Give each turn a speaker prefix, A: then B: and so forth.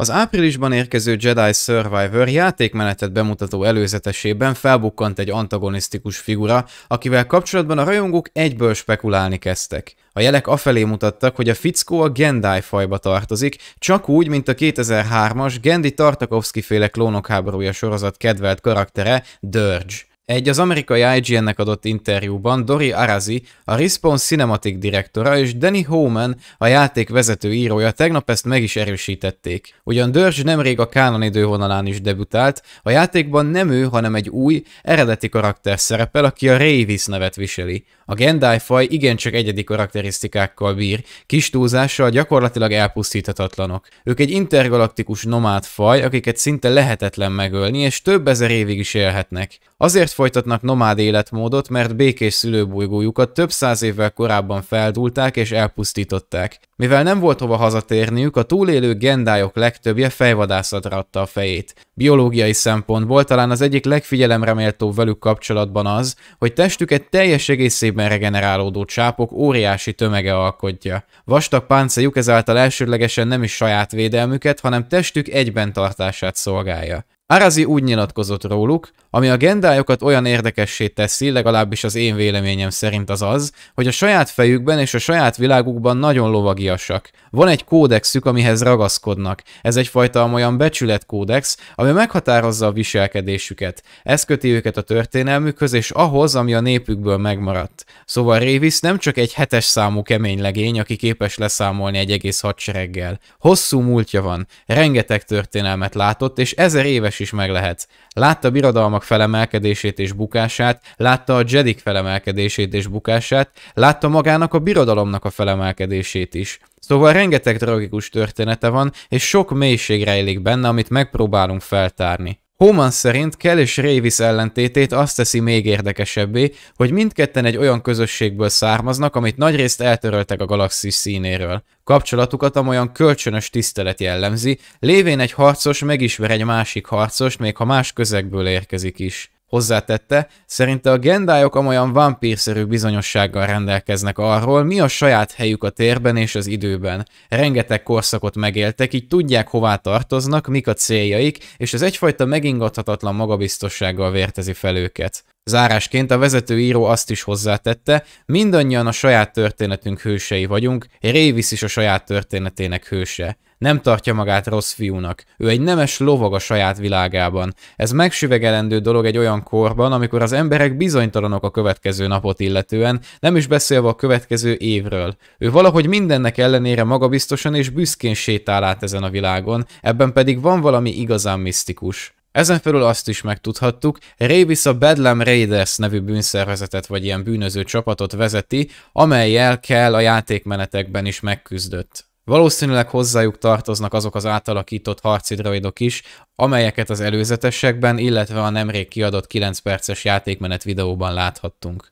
A: Az áprilisban érkező Jedi Survivor játékmenetet bemutató előzetesében felbukkant egy antagonisztikus figura, akivel kapcsolatban a rajongók egyből spekulálni kezdtek. A jelek afelé mutattak, hogy a fickó a Gendai fajba tartozik, csak úgy, mint a 2003-as Gendi Tartakovsky féle klónok háborúja sorozat kedvelt karaktere, Dörge. Egy az amerikai IGN-nek adott interjúban Dori Arazi, a Respawn Cinematic direktora és Danny Homan, a játék vezető írója tegnap ezt meg is erősítették. Ugyan Dörzs nemrég a Kánon idővonalán is debütált, a játékban nem ő, hanem egy új, eredeti karakter szerepel, aki a Ravis nevet viseli. A Gendai faj igencsak egyedi karakterisztikákkal bír, kis túlzással gyakorlatilag elpusztíthatatlanok. Ők egy intergalaktikus nomád faj, akiket szinte lehetetlen megölni, és több ezer évig is élhetnek. Azért folytatnak nomád életmódot, mert békés szülőbolygójukat több száz évvel korábban feldulták és elpusztították. Mivel nem volt hova hazatérniük, a túlélő gendályok legtöbbje fejvadászatra adta a fejét. Biológiai szempontból talán az egyik legfigyelemreméltóbb velük kapcsolatban az, hogy testüket teljes egészében regenerálódó csápok óriási tömege alkotja. Vastag páncéjuk ezáltal elsődlegesen nem is saját védelmüket, hanem testük egyben tartását szolgálja. Arazi úgy nyilatkozott róluk, ami a gendályokat olyan érdekessé teszi, legalábbis az én véleményem szerint az az, hogy a saját fejükben és a saját világukban nagyon lovagiasak. Van egy kódexük, amihez ragaszkodnak. Ez egyfajta olyan becsületkódex, ami meghatározza a viselkedésüket. Ez köti őket a történelmükhöz és ahhoz, ami a népükből megmaradt. Szóval Révis nem csak egy hetes számú kemény legény, aki képes leszámolni egy egész hadsereggel. Hosszú múltja van, rengeteg történelmet látott, és ezer éves is meglehetsz. Látta a birodalmak felemelkedését és bukását, látta a Jedik felemelkedését és bukását, látta magának a birodalomnak a felemelkedését is. Szóval rengeteg tragikus története van, és sok mélység rejlik benne, amit megpróbálunk feltárni. Homan szerint Kell és Ravis ellentétét azt teszi még érdekesebbé, hogy mindketten egy olyan közösségből származnak, amit nagyrészt eltöröltek a galaxis színéről. Kapcsolatukat amolyan kölcsönös tisztelet jellemzi, lévén egy harcos megismer egy másik harcost, még ha más közegből érkezik is. Hozzátette, szerinte a gendályok amolyan vámpírszerű bizonyossággal rendelkeznek arról, mi a saját helyük a térben és az időben. Rengeteg korszakot megéltek, így tudják hová tartoznak, mik a céljaik, és az egyfajta megingathatatlan magabiztossággal vértezi fel őket. Zárásként a vezető író azt is hozzátette, mindannyian a saját történetünk hősei vagyunk, Révisz is a saját történetének hőse. Nem tartja magát rossz fiúnak, ő egy nemes lovag a saját világában. Ez megsüvegelendő dolog egy olyan korban, amikor az emberek bizonytalanok a következő napot illetően, nem is beszélve a következő évről. Ő valahogy mindennek ellenére magabiztosan és büszkén sétál át ezen a világon, ebben pedig van valami igazán misztikus. Ezen felül azt is megtudhattuk, Ravis a Bedlam Raiders nevű bűnszervezetet vagy ilyen bűnöző csapatot vezeti, amelyel kell a játékmenetekben is megküzdött. Valószínűleg hozzájuk tartoznak azok az átalakított harci droidok is, amelyeket az előzetesekben, illetve a nemrég kiadott 9 perces játékmenet videóban láthattunk.